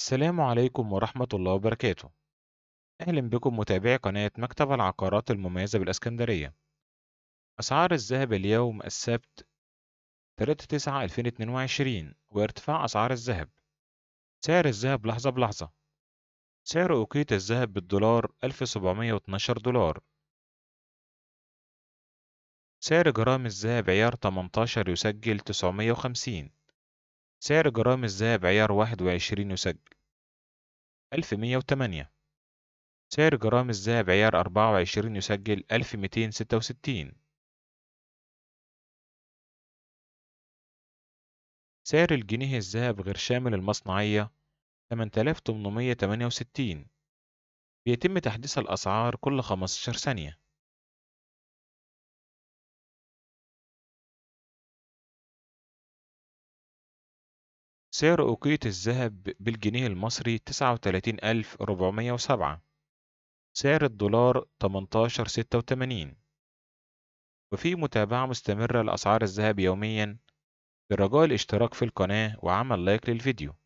السلام عليكم ورحمة الله وبركاته أهلا بكم متابعي قناة مكتب العقارات المميزة بالإسكندرية أسعار الذهب اليوم السبت 3/9/2022 وارتفاع أسعار الذهب سعر الذهب لحظة بلحظة سعر أوقيت الذهب بالدولار 1712 دولار سعر جرام الذهب عيار 18 يسجل 950 سعر جرام الذهب عيار واحد وعشرين يسجل ألف مية وتمانية سعر جرام الذهب عيار أربعة وعشرين يسجل ألف ميتين ستة وستين سعر الجنيه الذهب غير شامل المصنعية 8868 بيتم تحديث الأسعار كل 15 ثانية سعر أوقية الذهب بالجنيه المصري تسعة وتلاتين ألف ربعمية وسبعة سعر الدولار تمنتاشر ستة وتمانين وفي متابعة مستمرة لأسعار الذهب يوميا بالرجاء الاشتراك في القناة وعمل لايك للفيديو